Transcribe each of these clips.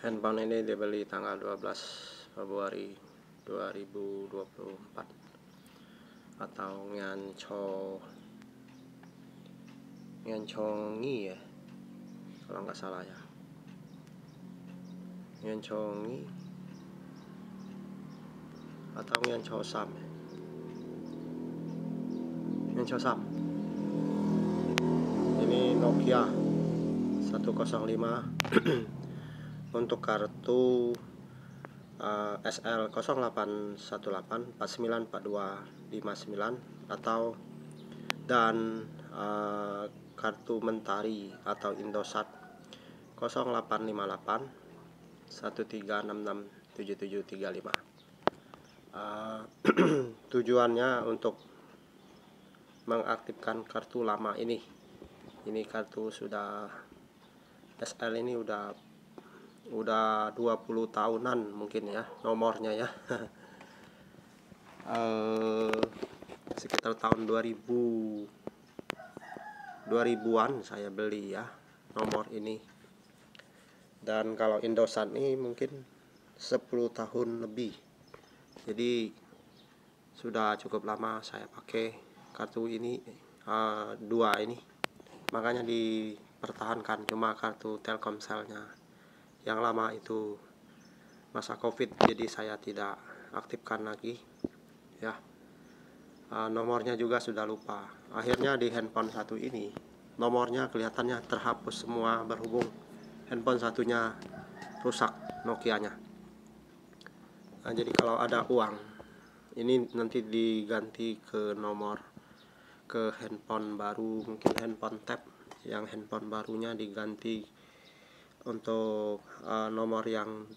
handphone ini dibeli tanggal 12 Februari 2024 atau nganco ngancongi ya kalau nggak salah ya ngancongi atau ngancosam ya sam ini Nokia 105 untuk kartu uh, SL 0818494259 atau dan uh, kartu Mentari atau Indosat 0858 13667735 uh, tujuannya untuk mengaktifkan kartu lama ini ini kartu sudah SL ini udah udah 20 tahunan mungkin ya nomornya ya eh, sekitar tahun 2000 2000-an saya beli ya nomor ini dan kalau Indosat ini mungkin 10 tahun lebih jadi sudah cukup lama saya pakai kartu ini eh, dua ini makanya dipertahankan cuma kartu Telkomselnya yang lama itu masa covid jadi saya tidak aktifkan lagi ya uh, nomornya juga sudah lupa akhirnya di handphone satu ini nomornya kelihatannya terhapus semua berhubung handphone satunya rusak Nokianya nah, jadi kalau ada uang ini nanti diganti ke nomor ke handphone baru mungkin handphone tab yang handphone barunya diganti untuk uh, nomor yang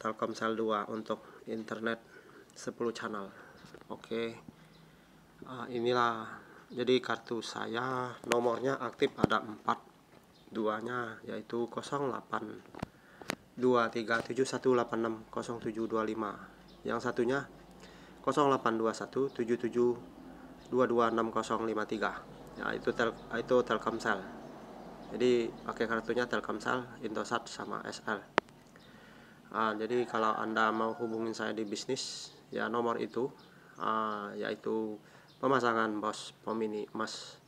Telkomsel 2 untuk internet 10 channel oke okay. uh, eh, inilah jadi kartu saya nomornya aktif ada 4 duanya yaitu 08 23718607250 yang satunya 082177226053 ya itu tel, itu Telkomsel jadi pakai kartunya Telkomsel, Indosat sama SL uh, ah, jadi kalau anda mau hubungin saya di bisnis ya nomor itu uh, yaitu pemasangan bos pemini emas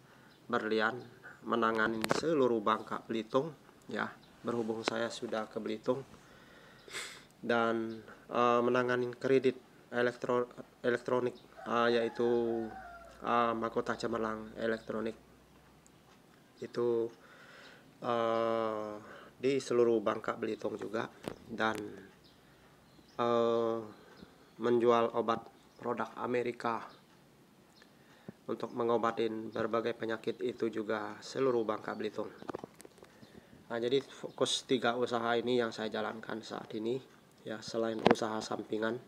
berlian menangani seluruh Bangka Belitung ya berhubung saya sudah ke Belitung dan uh, menangani kredit elektro elektronik uh, yaitu uh, Makota cemerlang elektronik itu uh, di seluruh Bangka Belitung juga dan uh, menjual obat produk Amerika untuk mengobatin berbagai penyakit itu juga seluruh Bangka Belitung. Nah, jadi fokus tiga usaha ini yang saya jalankan saat ini ya selain usaha sampingan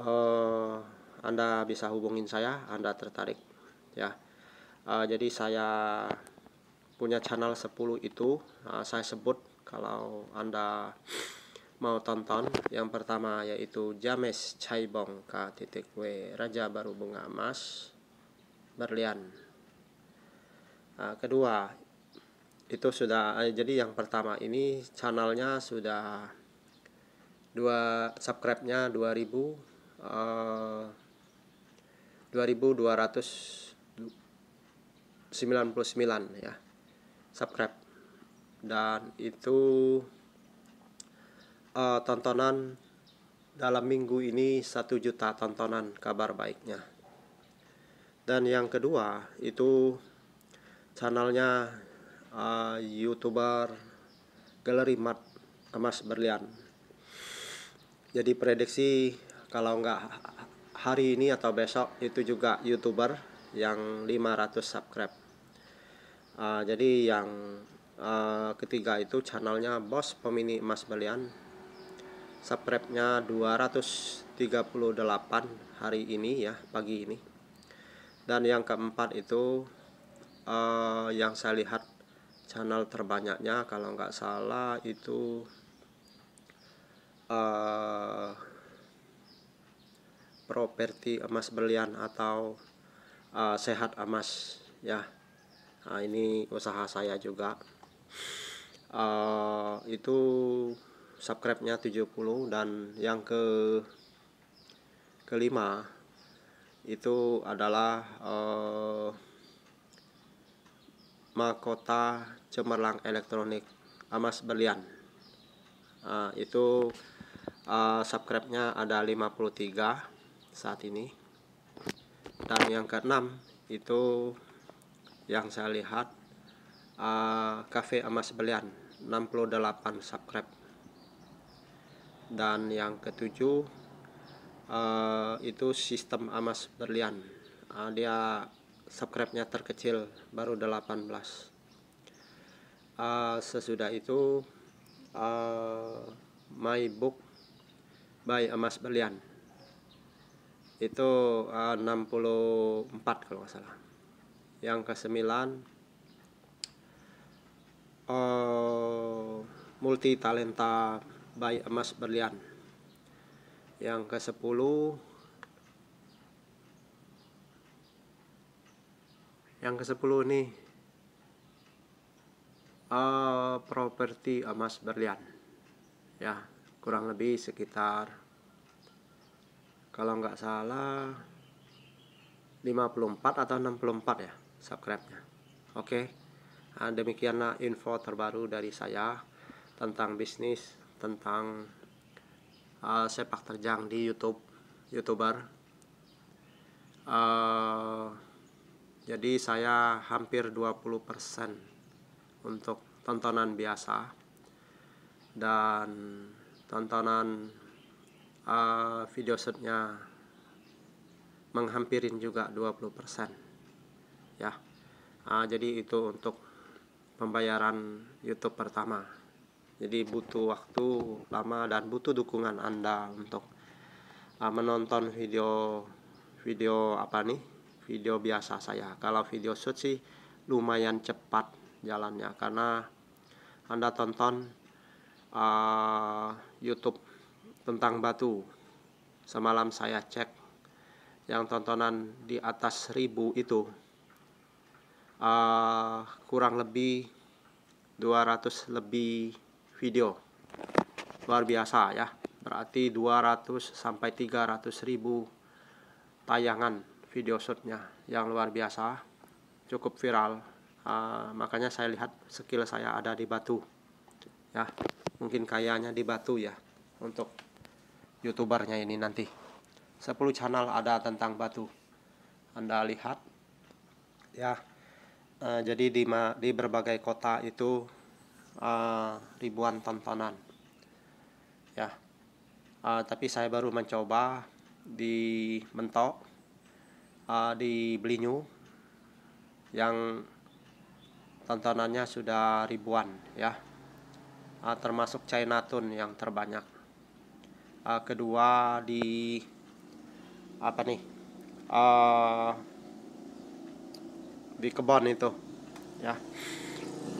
uh, Anda bisa hubungin saya Anda tertarik ya uh, jadi saya punya channel 10 itu uh, saya sebut kalau anda mau tonton yang pertama yaitu James Chaibong K titik W Raja Baru Bunga Emas Berlian uh, kedua itu sudah uh, jadi yang pertama ini channelnya sudah dua subscribe-nya 2000 eh, uh, 2299 ya subscribe dan itu uh, tontonan dalam minggu ini satu juta tontonan kabar baiknya dan yang kedua itu channelnya uh, youtuber galeri mat emas berlian jadi prediksi kalau nggak hari ini atau besok itu juga youtuber yang 500 subscribe uh, jadi yang uh, ketiga itu channelnya bos pemini emas belian subscribe-nya 238 hari ini ya pagi ini dan yang keempat itu uh, yang saya lihat channel terbanyaknya kalau nggak salah itu uh, properti emas belian atau uh, sehat emas ya nah, ini usaha saya juga uh, itu subscribe nya 70 dan yang ke kelima itu adalah uh, mahkota cemerlang elektronik amas berlian uh, ah, itu uh, ah, subscribe nya ada 53 saat ini dan yang keenam itu yang saya lihat uh, Cafe Amas Belian 68 subscribe dan yang ketujuh uh, itu sistem Amas Berlian uh, eh, dia subscribe-nya terkecil baru 18 uh, sesudah itu uh, my book by Amas Berlian itu uh, 64 kalau nggak salah yang kesembilan uh, eh, multi talenta bayi emas berlian yang ke sepuluh yang ke sepuluh nih eh, uh, properti emas berlian ya kurang lebih sekitar kalau nggak salah 54 atau 64 ya subscribe-nya. Oke, okay? Ah, demikianlah info terbaru dari saya tentang bisnis, tentang uh, sepak terjang di YouTube, youtuber. Uh, jadi saya hampir 20% untuk tontonan biasa dan tontonan uh, video setnya menghampirin juga 20% ya Nah, jadi itu untuk pembayaran YouTube pertama jadi butuh waktu lama dan butuh dukungan anda untuk uh, menonton video video apa nih video biasa saya kalau video shoot sih lumayan cepat jalannya karena anda tonton uh, YouTube tentang batu semalam saya cek yang tontonan di atas 1000 itu uh, kurang lebih 200 lebih video luar biasa ya berarti 200 sampai 300 ribu tayangan video shootnya yang luar biasa cukup viral uh, makanya saya lihat skill saya ada di batu ya mungkin kayaknya di batu ya untuk youtubernya ini nanti 10 channel ada tentang batu anda lihat ya Eh, jadi di di berbagai kota itu uh, ribuan tontonan ya uh, tapi saya baru mencoba di mentok uh, di Blinyu yang tontonannya sudah ribuan ya uh, termasuk Chinatown yang terbanyak uh, kedua di apa nih uh, di kebon itu ya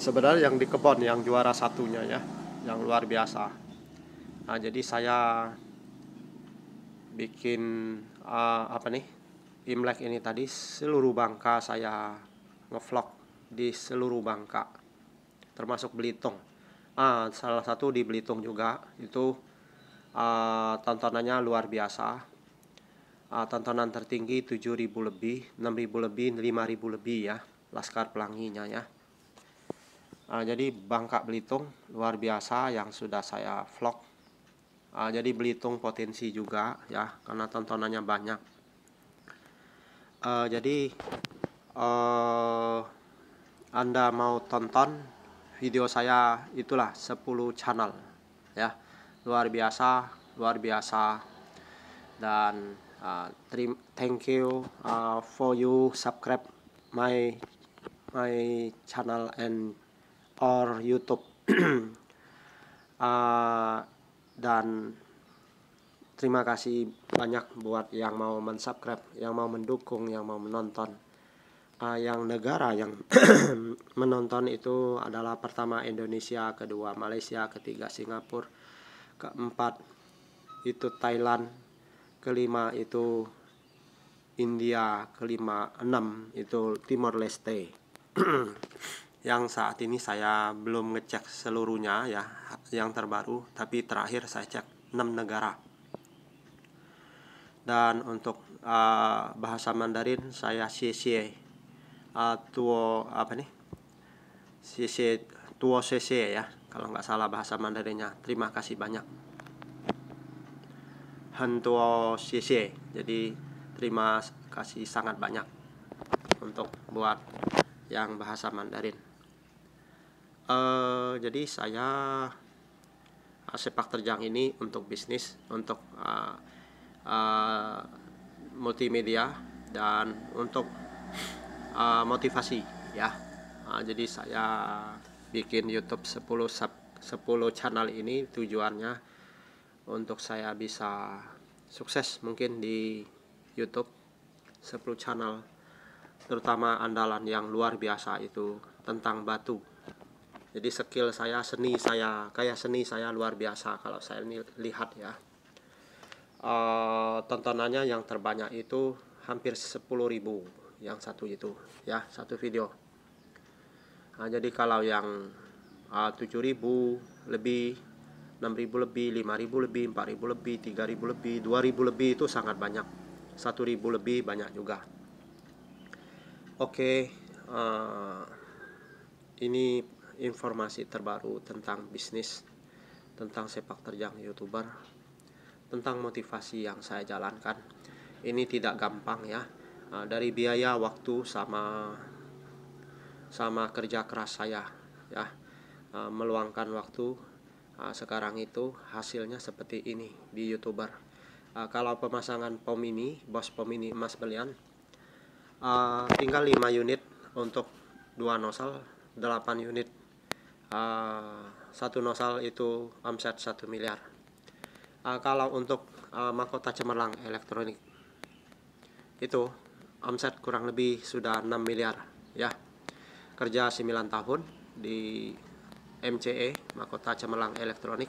sebenarnya yang di kebon yang juara satunya ya yang luar biasa nah jadi saya bikin uh, apa nih imlek ini tadi seluruh bangka saya ngevlog di seluruh bangka termasuk Belitung ah salah satu di Belitung juga itu uh, tontonannya luar biasa uh, tontonan tertinggi 7.000 lebih, 6.000 lebih, 5.000 lebih ya Laskar Pelanginya ya. Uh, jadi Bangka Belitung luar biasa yang sudah saya vlog. Uh, jadi Belitung potensi juga ya karena tontonannya banyak. Uh, jadi uh, Anda mau tonton video saya itulah 10 channel ya. Luar biasa, luar biasa. Dan uh, thank you uh, for you subscribe my my channel and or YouTube uh, dan terima kasih banyak buat yang mau mensubscribe, yang mau mendukung, yang mau menonton. Uh, yang negara yang menonton itu adalah pertama Indonesia, kedua Malaysia, ketiga Singapura, keempat itu Thailand, kelima itu India, kelima enam itu Timor Leste. yang saat ini saya belum ngecek seluruhnya ya, yang terbaru, tapi terakhir saya cek enam negara. Dan untuk uh, bahasa Mandarin saya CC uh, ah, apa nih? CC tuo CC ya, kalau nggak salah bahasa Mandarinnya. Terima kasih banyak. Hantuo cc Jadi terima kasih sangat banyak untuk buat yang bahasa Mandarin. Uh, jadi saya uh, sepak terjang ini untuk bisnis, untuk uh, uh, multimedia dan untuk uh, motivasi ya. Uh, jadi saya bikin YouTube 10 sub 10 channel ini tujuannya untuk saya bisa sukses mungkin di YouTube 10 channel terutama andalan yang luar biasa itu tentang batu jadi skill saya seni saya kayak seni saya luar biasa kalau saya lihat ya e, tontonannya yang terbanyak itu hampir 10.000 yang satu itu ya satu video nah, jadi kalau yang e, eh, 7.000 lebih 6000 lebih, 5000 lebih, 4000 lebih, 3000 lebih, 2000 lebih itu sangat banyak. 1000 lebih banyak juga. Oke, uh, ini informasi terbaru tentang bisnis, tentang sepak terjang YouTuber, tentang motivasi yang saya jalankan. Ini tidak gampang ya. Uh, dari biaya waktu sama sama kerja keras saya ya. Uh, meluangkan waktu uh, sekarang itu hasilnya seperti ini di youtuber uh, kalau pemasangan pom ini bos pom ini emas belian uh, tinggal 5 unit untuk dua nosal 8 unit uh, satu nosal itu omset 1 miliar uh, kalau untuk uh, mahkota cemerlang elektronik itu omset kurang lebih sudah 6 miliar ya kerja 9 tahun di MCE mahkota cemerlang elektronik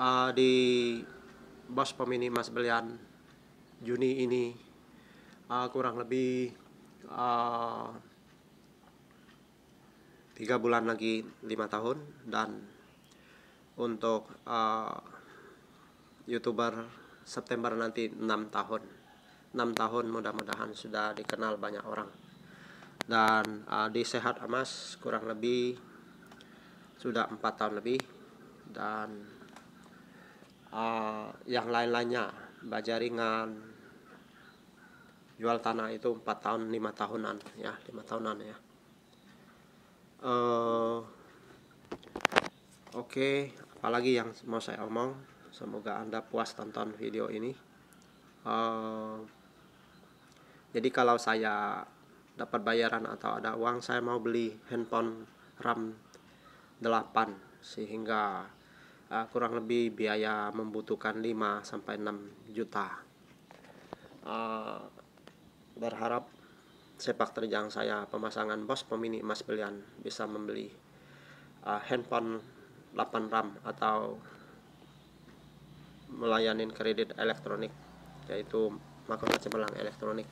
uh, di Bos Pemini Mas Belian Juni ini uh, kurang lebih uh, tiga bulan lagi lima tahun dan untuk uh, youtuber September nanti enam tahun enam tahun mudah-mudahan sudah dikenal banyak orang dan uh, di sehat emas kurang lebih sudah empat tahun lebih dan uh, yang lain-lainnya baja ringan jual tanah itu empat tahun lima tahunan ya lima tahunan ya uh, oke okay. apalagi yang mau saya omong semoga anda puas tonton video ini uh, jadi kalau saya dapat bayaran atau ada uang saya mau beli handphone RAM 8 sehingga uh, kurang lebih biaya membutuhkan 5 sampai 6 juta. Uh, berharap sepak terjang saya pemasangan Bos Pemini emas Belian bisa membeli uh, handphone 8 RAM atau melayani kredit elektronik yaitu makro cemerlang elektronik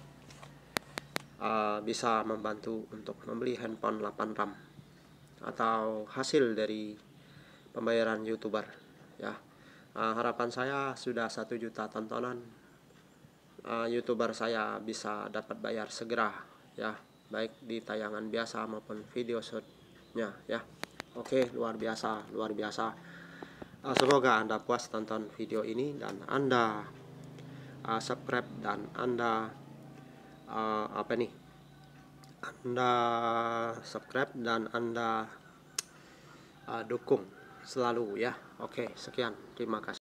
uh, bisa membantu untuk membeli handphone 8 RAM atau hasil dari pembayaran youtuber ya uh, harapan saya sudah satu juta tontonan uh, youtuber saya bisa dapat bayar segera ya baik di tayangan biasa maupun video shootnya ya oke luar biasa luar biasa uh, semoga anda puas tonton video ini dan anda uh, subscribe dan anda uh, apa nih anda subscribe dan Anda uh, dukung selalu ya. Oke, sekian. Terima kasih.